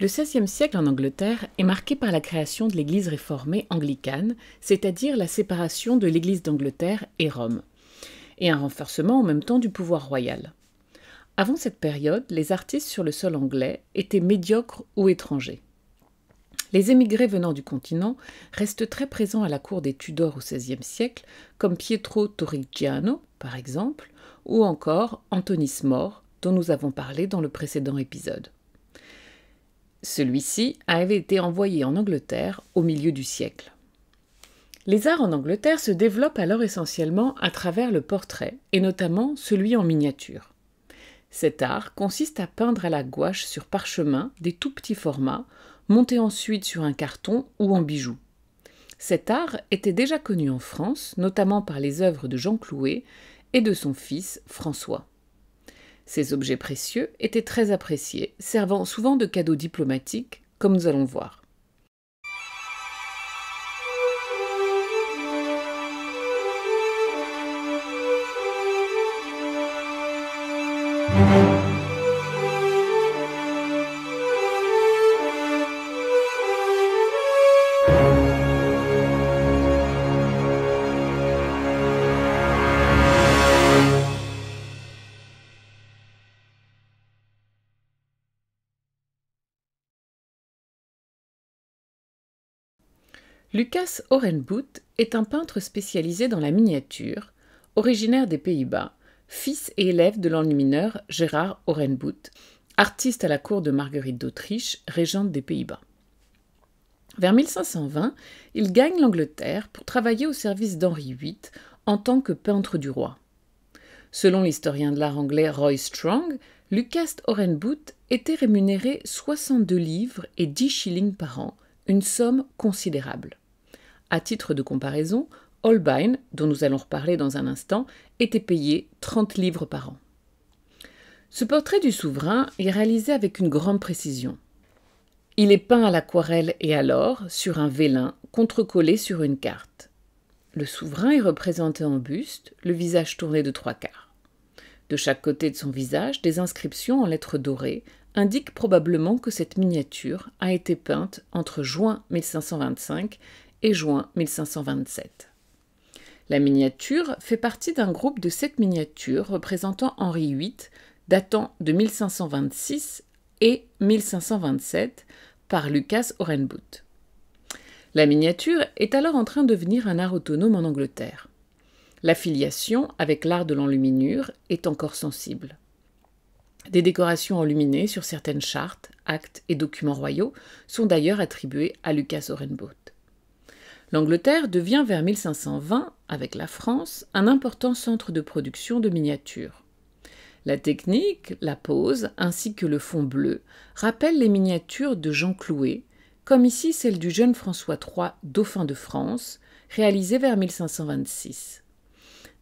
Le XVIe siècle en Angleterre est marqué par la création de l'Église réformée anglicane, c'est-à-dire la séparation de l'Église d'Angleterre et Rome, et un renforcement en même temps du pouvoir royal. Avant cette période, les artistes sur le sol anglais étaient médiocres ou étrangers. Les émigrés venant du continent restent très présents à la cour des Tudors au XVIe siècle, comme Pietro Torrigiano, par exemple, ou encore Antonis More, dont nous avons parlé dans le précédent épisode. Celui-ci avait été envoyé en Angleterre au milieu du siècle. Les arts en Angleterre se développent alors essentiellement à travers le portrait, et notamment celui en miniature. Cet art consiste à peindre à la gouache sur parchemin des tout petits formats, montés ensuite sur un carton ou en bijoux. Cet art était déjà connu en France, notamment par les œuvres de Jean Clouet et de son fils François. Ces objets précieux étaient très appréciés, servant souvent de cadeaux diplomatiques, comme nous allons voir. Lucas Orenboot est un peintre spécialisé dans la miniature, originaire des Pays-Bas, fils et élève de l'enlumineur Gérard Orenboot, artiste à la cour de Marguerite d'Autriche, régente des Pays-Bas. Vers 1520, il gagne l'Angleterre pour travailler au service d'Henri VIII en tant que peintre du roi. Selon l'historien de l'art anglais Roy Strong, Lucas Orenboot était rémunéré 62 livres et 10 shillings par an, une somme considérable. À titre de comparaison, Holbein, dont nous allons reparler dans un instant, était payé 30 livres par an. Ce portrait du souverain est réalisé avec une grande précision. Il est peint à l'aquarelle et à l'or sur un vélin contrecollé sur une carte. Le souverain est représenté en buste, le visage tourné de trois quarts. De chaque côté de son visage, des inscriptions en lettres dorées indiquent probablement que cette miniature a été peinte entre juin 1525 et juin 1527. La miniature fait partie d'un groupe de sept miniatures représentant Henri VIII, datant de 1526 et 1527 par Lucas Orenboot. La miniature est alors en train de devenir un art autonome en Angleterre. L'affiliation avec l'art de l'enluminure est encore sensible. Des décorations enluminées sur certaines chartes, actes et documents royaux sont d'ailleurs attribuées à Lucas Orenboot. L'Angleterre devient vers 1520, avec la France, un important centre de production de miniatures. La technique, la pose, ainsi que le fond bleu rappellent les miniatures de Jean Clouet, comme ici celle du jeune François III, dauphin de France, réalisée vers 1526.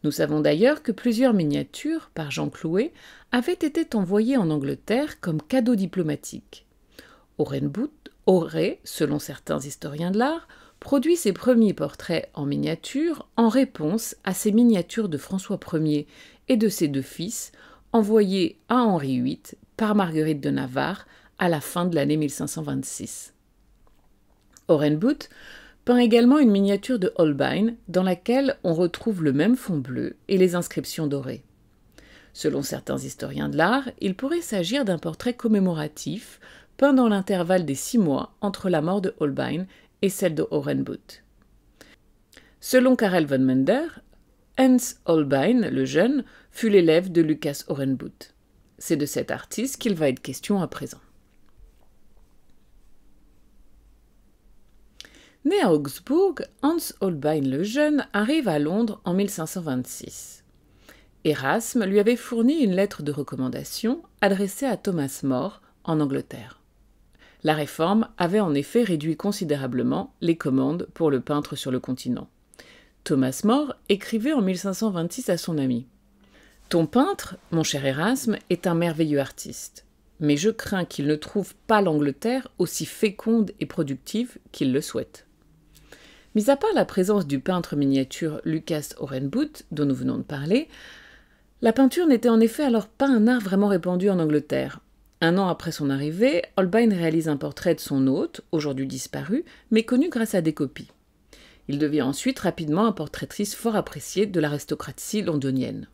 Nous savons d'ailleurs que plusieurs miniatures, par Jean Clouet, avaient été envoyées en Angleterre comme cadeaux diplomatiques. Orenbout aurait, selon certains historiens de l'art, produit ses premiers portraits en miniature en réponse à ces miniatures de François Ier et de ses deux fils, envoyées à Henri VIII par Marguerite de Navarre à la fin de l'année 1526. Orenbout peint également une miniature de Holbein dans laquelle on retrouve le même fond bleu et les inscriptions dorées. Selon certains historiens de l'art, il pourrait s'agir d'un portrait commémoratif peint dans l'intervalle des six mois entre la mort de Holbein et celle de Orenbuth. Selon Karel von Mender, Hans Holbein, le jeune, fut l'élève de Lucas Orenbuth. C'est de cet artiste qu'il va être question à présent. Né à Augsbourg, Hans Holbein le Jeune arrive à Londres en 1526. Erasme lui avait fourni une lettre de recommandation adressée à Thomas More en Angleterre. La réforme avait en effet réduit considérablement les commandes pour le peintre sur le continent. Thomas More écrivait en 1526 à son ami Ton peintre, mon cher Erasme, est un merveilleux artiste, mais je crains qu'il ne trouve pas l'Angleterre aussi féconde et productive qu'il le souhaite. Mis à part la présence du peintre miniature Lucas Orenboot dont nous venons de parler, la peinture n'était en effet alors pas un art vraiment répandu en Angleterre, un an après son arrivée, Holbein réalise un portrait de son hôte, aujourd'hui disparu, mais connu grâce à des copies. Il devient ensuite rapidement un portraitrice fort apprécié de l'aristocratie londonienne.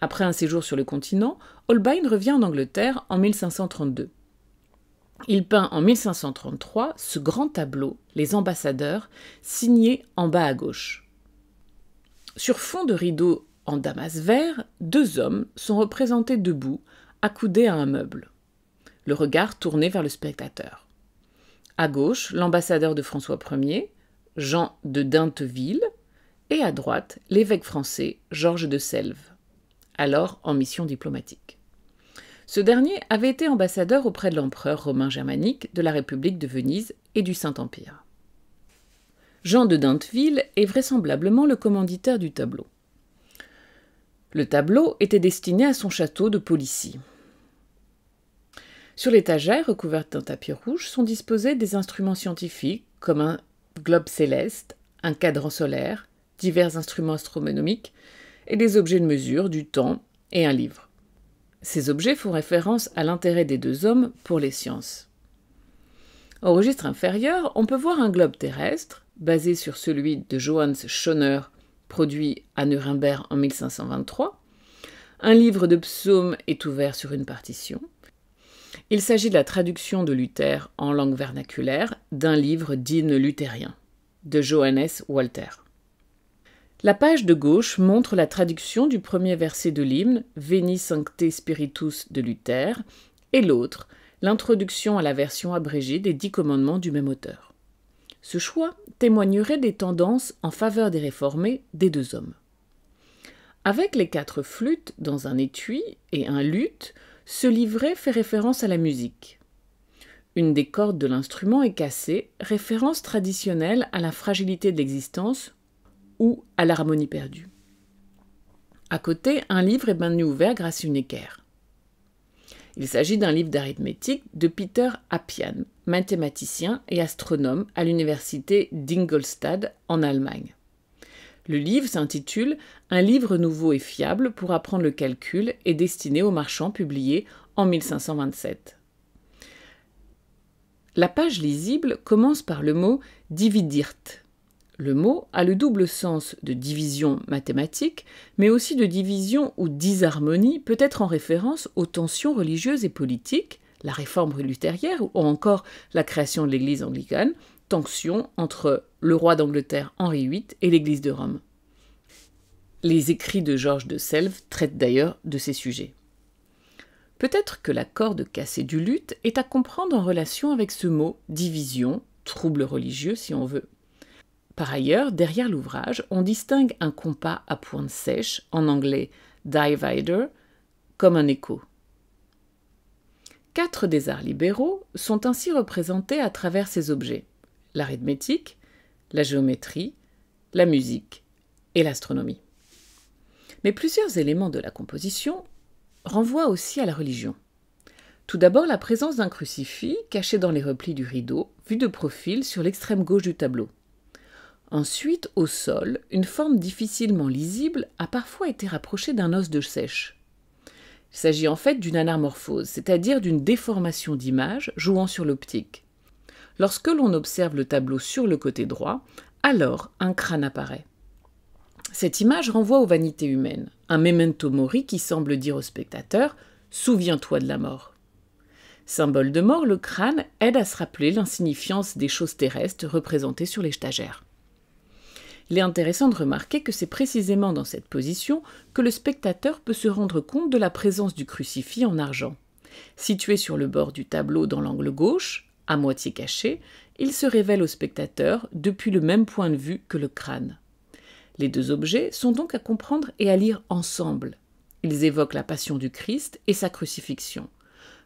Après un séjour sur le continent, Holbein revient en Angleterre en 1532. Il peint en 1533 ce grand tableau, Les Ambassadeurs, signé en bas à gauche. Sur fond de rideaux en damas vert, deux hommes sont représentés debout, accoudé à un meuble, le regard tourné vers le spectateur. À gauche, l'ambassadeur de François Ier, Jean de Dinteville, et à droite, l'évêque français Georges de Selve, alors en mission diplomatique. Ce dernier avait été ambassadeur auprès de l'empereur romain germanique, de la République de Venise et du Saint-Empire. Jean de Dinteville est vraisemblablement le commanditaire du tableau. Le tableau était destiné à son château de Policy, sur l'étagère, recouverte d'un tapis rouge, sont disposés des instruments scientifiques comme un globe céleste, un cadran solaire, divers instruments astronomiques et des objets de mesure, du temps et un livre. Ces objets font référence à l'intérêt des deux hommes pour les sciences. Au registre inférieur, on peut voir un globe terrestre, basé sur celui de Johannes Schoner, produit à Nuremberg en 1523. Un livre de psaumes est ouvert sur une partition. Il s'agit de la traduction de Luther en langue vernaculaire d'un livre d'hymne luthérien, de Johannes Walter. La page de gauche montre la traduction du premier verset de l'hymne Veni Sancte Spiritus de Luther et l'autre, l'introduction à la version abrégée des Dix Commandements du même auteur. Ce choix témoignerait des tendances en faveur des réformés des deux hommes. Avec les quatre flûtes dans un étui et un luth, ce livret fait référence à la musique. Une des cordes de l'instrument est cassée, référence traditionnelle à la fragilité de l'existence ou à l'harmonie perdue. À côté, un livre est maintenu ouvert grâce à une équerre. Il s'agit d'un livre d'arithmétique de Peter Appian, mathématicien et astronome à l'université d'Ingolstadt en Allemagne. Le livre s'intitule Un livre nouveau et fiable pour apprendre le calcul et destiné aux marchands publié en 1527. La page lisible commence par le mot dividirt. Le mot a le double sens de division mathématique, mais aussi de division ou disharmonie, peut-être en référence aux tensions religieuses et politiques, la réforme luthérienne ou encore la création de l'Église anglicane, entre le roi d'Angleterre Henri VIII et l'Église de Rome. Les écrits de Georges de Selve traitent d'ailleurs de ces sujets. Peut-être que la corde cassée du luth est à comprendre en relation avec ce mot division, trouble religieux si on veut. Par ailleurs, derrière l'ouvrage, on distingue un compas à pointe sèche, en anglais divider, comme un écho. Quatre des arts libéraux sont ainsi représentés à travers ces objets l'arithmétique, la géométrie, la musique et l'astronomie. Mais plusieurs éléments de la composition renvoient aussi à la religion. Tout d'abord la présence d'un crucifix caché dans les replis du rideau, vu de profil sur l'extrême gauche du tableau. Ensuite, au sol, une forme difficilement lisible a parfois été rapprochée d'un os de sèche. Il s'agit en fait d'une anamorphose, c'est-à-dire d'une déformation d'image jouant sur l'optique. Lorsque l'on observe le tableau sur le côté droit, alors un crâne apparaît. Cette image renvoie aux vanités humaines, un memento mori qui semble dire au spectateur Souviens-toi de la mort. Symbole de mort, le crâne aide à se rappeler l'insignifiance des choses terrestres représentées sur les stagiaires. Il est intéressant de remarquer que c'est précisément dans cette position que le spectateur peut se rendre compte de la présence du crucifix en argent. Situé sur le bord du tableau dans l'angle gauche, à moitié caché, il se révèle au spectateur depuis le même point de vue que le crâne. Les deux objets sont donc à comprendre et à lire ensemble. Ils évoquent la passion du Christ et sa crucifixion.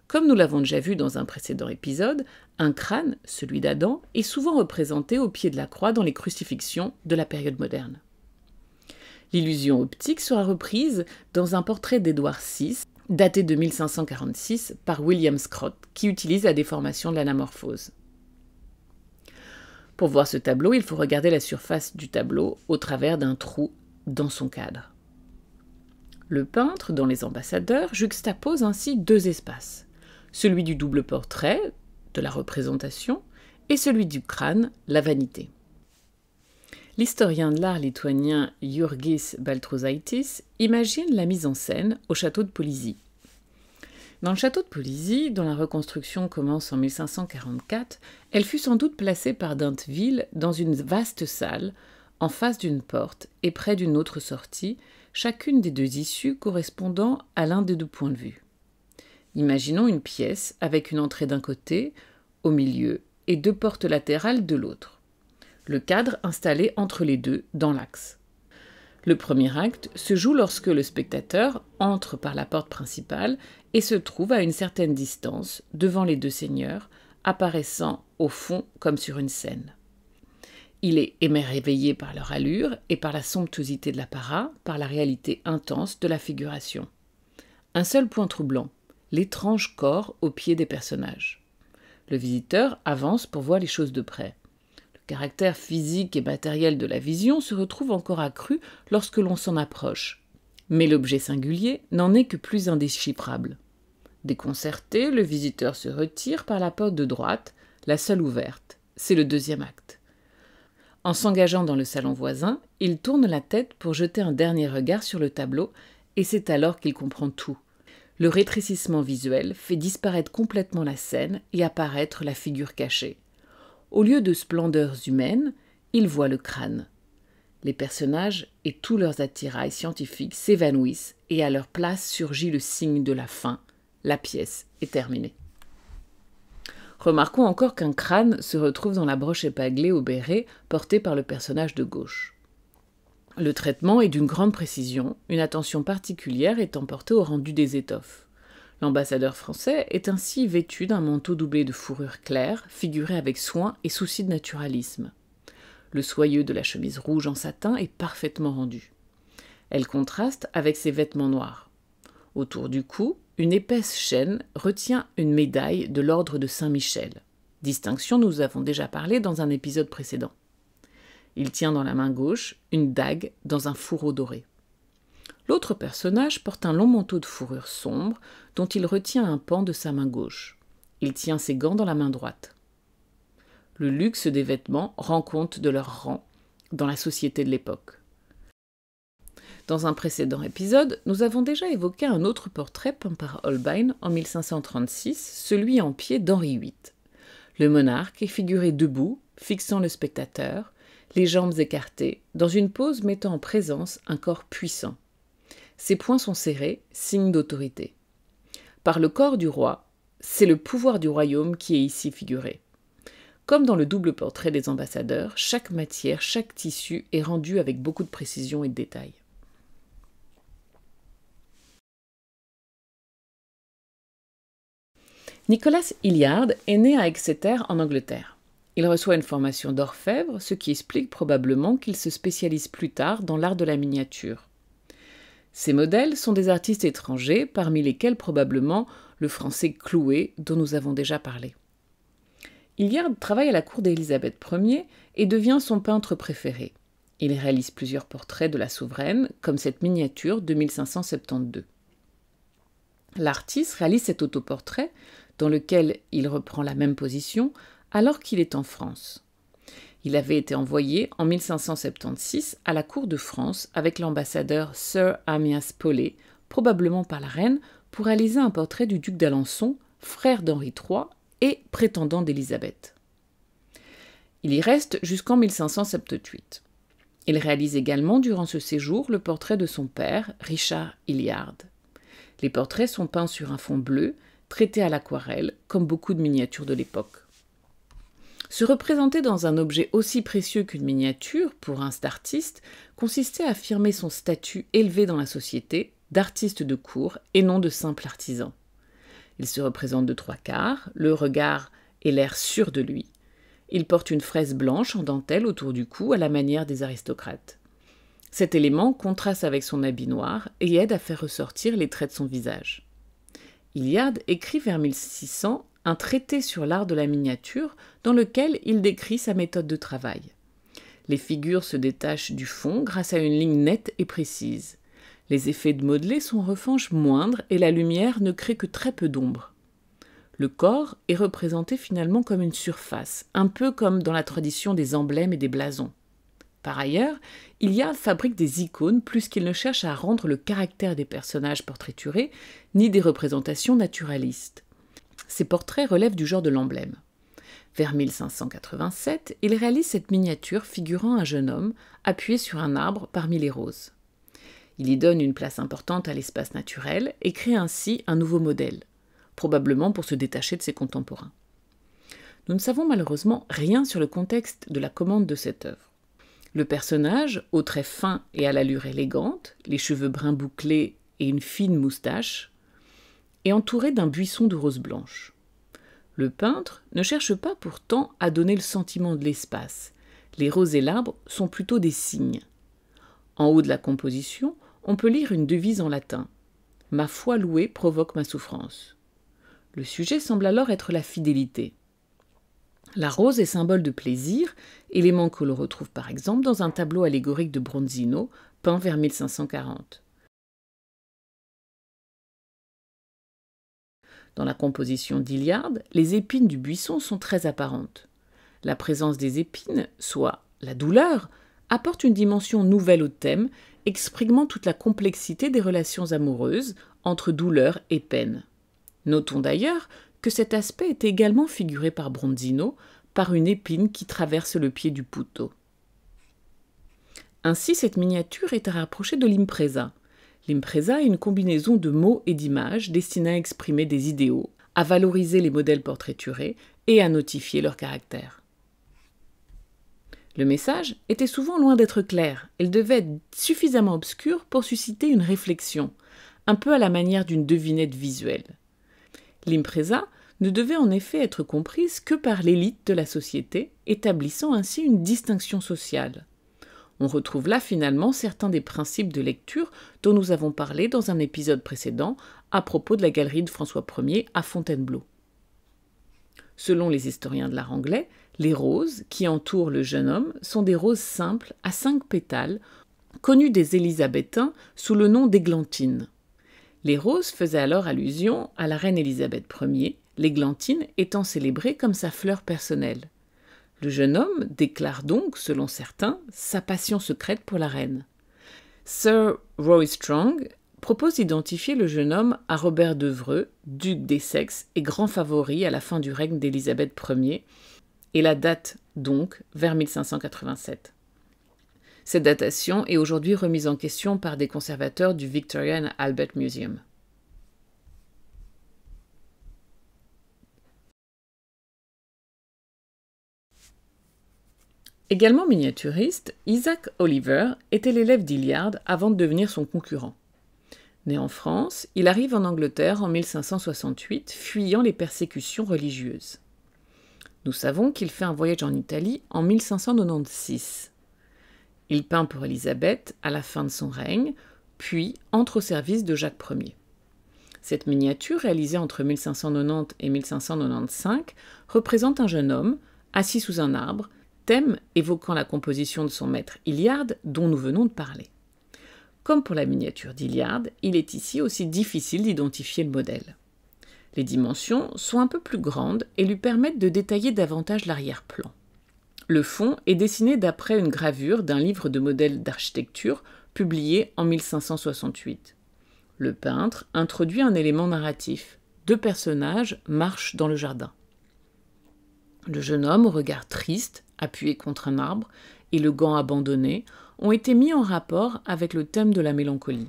Comme nous l'avons déjà vu dans un précédent épisode, un crâne, celui d'Adam, est souvent représenté au pied de la croix dans les crucifixions de la période moderne. L'illusion optique sera reprise dans un portrait d'Édouard VI daté de 1546 par William Scrott, qui utilise la déformation de l'anamorphose. Pour voir ce tableau, il faut regarder la surface du tableau au travers d'un trou dans son cadre. Le peintre, dans Les Ambassadeurs, juxtapose ainsi deux espaces, celui du double portrait, de la représentation, et celui du crâne, la vanité. L'historien de l'art lituanien Jurgis Baltrosaitis imagine la mise en scène au château de Polisy. Dans le château de Polisy, dont la reconstruction commence en 1544, elle fut sans doute placée par Dinteville dans une vaste salle, en face d'une porte et près d'une autre sortie, chacune des deux issues correspondant à l'un des deux points de vue. Imaginons une pièce avec une entrée d'un côté, au milieu, et deux portes latérales de l'autre le cadre installé entre les deux dans l'axe. Le premier acte se joue lorsque le spectateur entre par la porte principale et se trouve à une certaine distance devant les deux seigneurs, apparaissant au fond comme sur une scène. Il est émerveillé par leur allure et par la somptuosité de l'apparat, par la réalité intense de la figuration. Un seul point troublant, l'étrange corps au pied des personnages. Le visiteur avance pour voir les choses de près caractère physique et matériel de la vision se retrouve encore accru lorsque l'on s'en approche. Mais l'objet singulier n'en est que plus indéchiffrable. Déconcerté, le visiteur se retire par la porte de droite, la seule ouverte. C'est le deuxième acte. En s'engageant dans le salon voisin, il tourne la tête pour jeter un dernier regard sur le tableau, et c'est alors qu'il comprend tout. Le rétrécissement visuel fait disparaître complètement la scène et apparaître la figure cachée. Au lieu de splendeurs humaines, il voit le crâne. Les personnages et tous leurs attirails scientifiques s'évanouissent et à leur place surgit le signe de la fin. La pièce est terminée. Remarquons encore qu'un crâne se retrouve dans la broche épaglée au béret portée par le personnage de gauche. Le traitement est d'une grande précision, une attention particulière étant portée au rendu des étoffes. L'ambassadeur français est ainsi vêtu d'un manteau doublé de fourrure claire, figuré avec soin et souci de naturalisme. Le soyeux de la chemise rouge en satin est parfaitement rendu. Elle contraste avec ses vêtements noirs. Autour du cou, une épaisse chaîne retient une médaille de l'ordre de Saint-Michel. Distinction nous avons déjà parlé dans un épisode précédent. Il tient dans la main gauche une dague dans un fourreau doré. L'autre personnage porte un long manteau de fourrure sombre dont il retient un pan de sa main gauche. Il tient ses gants dans la main droite. Le luxe des vêtements rend compte de leur rang dans la société de l'époque. Dans un précédent épisode, nous avons déjà évoqué un autre portrait peint par Holbein en 1536, celui en pied d'Henri VIII. Le monarque est figuré debout, fixant le spectateur, les jambes écartées, dans une pose mettant en présence un corps puissant. Ses poings sont serrés, signe d'autorité. Par le corps du roi, c'est le pouvoir du royaume qui est ici figuré. Comme dans le double portrait des ambassadeurs, chaque matière, chaque tissu est rendu avec beaucoup de précision et de détail. Nicolas Hilliard est né à Exeter en Angleterre. Il reçoit une formation d'orfèvre, ce qui explique probablement qu'il se spécialise plus tard dans l'art de la miniature. Ces modèles sont des artistes étrangers, parmi lesquels probablement le français Clouet, dont nous avons déjà parlé. Hilliard travaille à la cour d'Élisabeth Ier et devient son peintre préféré. Il réalise plusieurs portraits de la souveraine, comme cette miniature de 1572. L'artiste réalise cet autoportrait, dans lequel il reprend la même position, alors qu'il est en France. Il avait été envoyé en 1576 à la cour de France avec l'ambassadeur Sir Amias Paulet, probablement par la reine, pour réaliser un portrait du duc d'Alençon, frère d'Henri III et prétendant d'Élisabeth. Il y reste jusqu'en 1578. Il réalise également durant ce séjour le portrait de son père, Richard Hilliard. Les portraits sont peints sur un fond bleu, traités à l'aquarelle, comme beaucoup de miniatures de l'époque. Se représenter dans un objet aussi précieux qu'une miniature, pour un artiste, consistait à affirmer son statut élevé dans la société, d'artiste de cour et non de simple artisan. Il se représente de trois quarts, le regard et l'air sûr de lui. Il porte une fraise blanche en dentelle autour du cou à la manière des aristocrates. Cet élément contraste avec son habit noir et aide à faire ressortir les traits de son visage. Iliade écrit vers 1600 un traité sur l'art de la miniature dans lequel il décrit sa méthode de travail. Les figures se détachent du fond grâce à une ligne nette et précise. Les effets de modelé sont en revanche moindres et la lumière ne crée que très peu d'ombre. Le corps est représenté finalement comme une surface, un peu comme dans la tradition des emblèmes et des blasons. Par ailleurs, il y a fabrique des icônes plus qu'il ne cherche à rendre le caractère des personnages portraiturés, ni des représentations naturalistes. Ses portraits relèvent du genre de l'emblème. Vers 1587, il réalise cette miniature figurant un jeune homme appuyé sur un arbre parmi les roses. Il y donne une place importante à l'espace naturel et crée ainsi un nouveau modèle, probablement pour se détacher de ses contemporains. Nous ne savons malheureusement rien sur le contexte de la commande de cette œuvre. Le personnage, aux traits fins et à l'allure élégante, les cheveux bruns bouclés et une fine moustache, et entouré d'un buisson de roses blanches. Le peintre ne cherche pas pourtant à donner le sentiment de l'espace. Les roses et l'arbre sont plutôt des signes. En haut de la composition, on peut lire une devise en latin. Ma foi louée provoque ma souffrance. Le sujet semble alors être la fidélité. La rose est symbole de plaisir, élément que l'on retrouve par exemple dans un tableau allégorique de Bronzino, peint vers 1540. Dans la composition d'Iliard, les épines du buisson sont très apparentes. La présence des épines, soit la douleur, apporte une dimension nouvelle au thème, exprimant toute la complexité des relations amoureuses entre douleur et peine. Notons d'ailleurs que cet aspect est également figuré par Bronzino par une épine qui traverse le pied du poteau. Ainsi, cette miniature est à rapprocher de l'impresa, L'impresa est une combinaison de mots et d'images destinée à exprimer des idéaux, à valoriser les modèles portraiturés et à notifier leur caractère. Le message était souvent loin d'être clair, il devait être suffisamment obscur pour susciter une réflexion, un peu à la manière d'une devinette visuelle. L'impresa ne devait en effet être comprise que par l'élite de la société, établissant ainsi une distinction sociale. On retrouve là finalement certains des principes de lecture dont nous avons parlé dans un épisode précédent à propos de la galerie de François Ier à Fontainebleau. Selon les historiens de l'art anglais, les roses qui entourent le jeune homme sont des roses simples à cinq pétales, connues des Élisabétains sous le nom d'églantines. Les roses faisaient alors allusion à la reine Élisabeth Ier, l'églantine étant célébrée comme sa fleur personnelle. Le jeune homme déclare donc, selon certains, sa passion secrète pour la reine. Sir Roy Strong propose d'identifier le jeune homme à Robert Devreux, duc d'Essex et grand favori à la fin du règne d'Élisabeth Ier, et la date donc vers 1587. Cette datation est aujourd'hui remise en question par des conservateurs du Victorian Albert Museum. Également miniaturiste, Isaac Oliver était l'élève d'Iliard avant de devenir son concurrent. Né en France, il arrive en Angleterre en 1568, fuyant les persécutions religieuses. Nous savons qu'il fait un voyage en Italie en 1596. Il peint pour Élisabeth à la fin de son règne, puis entre au service de Jacques Ier. Cette miniature, réalisée entre 1590 et 1595, représente un jeune homme, assis sous un arbre, thème évoquant la composition de son maître Iliade dont nous venons de parler. Comme pour la miniature d'Hilliard, il est ici aussi difficile d'identifier le modèle. Les dimensions sont un peu plus grandes et lui permettent de détailler davantage l'arrière-plan. Le fond est dessiné d'après une gravure d'un livre de modèles d'architecture publié en 1568. Le peintre introduit un élément narratif. Deux personnages marchent dans le jardin. Le jeune homme, au regard triste, appuyé contre un arbre, et le gant abandonné, ont été mis en rapport avec le thème de la mélancolie.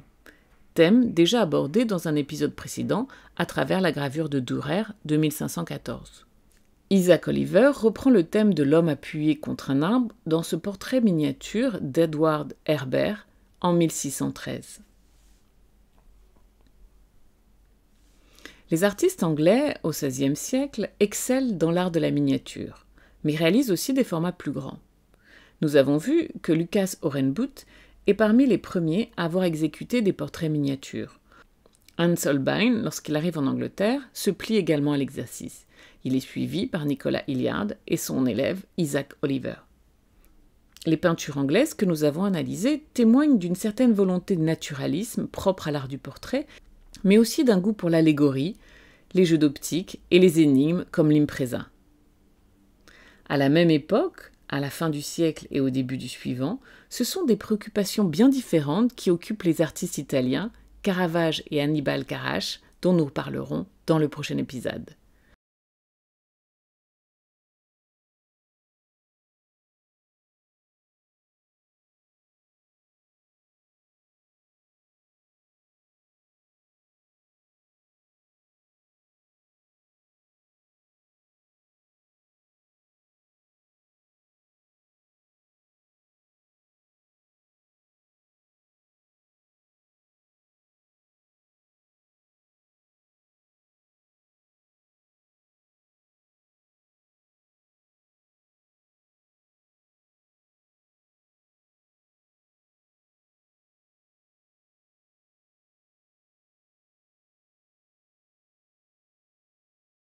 Thème déjà abordé dans un épisode précédent à travers la gravure de Durer de 1514. Isaac Oliver reprend le thème de l'homme appuyé contre un arbre dans ce portrait miniature d'Edward Herbert en 1613. Les artistes anglais, au XVIe siècle, excellent dans l'art de la miniature, mais réalisent aussi des formats plus grands. Nous avons vu que Lucas Orenboot est parmi les premiers à avoir exécuté des portraits miniatures. Hans Holbein, lorsqu'il arrive en Angleterre, se plie également à l'exercice. Il est suivi par Nicolas Hilliard et son élève Isaac Oliver. Les peintures anglaises que nous avons analysées témoignent d'une certaine volonté de naturalisme propre à l'art du portrait mais aussi d'un goût pour l'allégorie, les jeux d'optique et les énigmes comme l'impresa. À la même époque, à la fin du siècle et au début du suivant, ce sont des préoccupations bien différentes qui occupent les artistes italiens Caravage et Annibal Carrache, dont nous parlerons dans le prochain épisode.